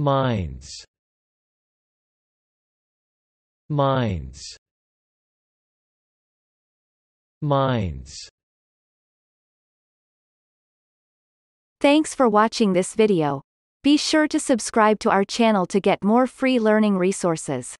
Mines Mines Mines Thanks for watching this video. Be sure to subscribe to our channel to get more free learning resources.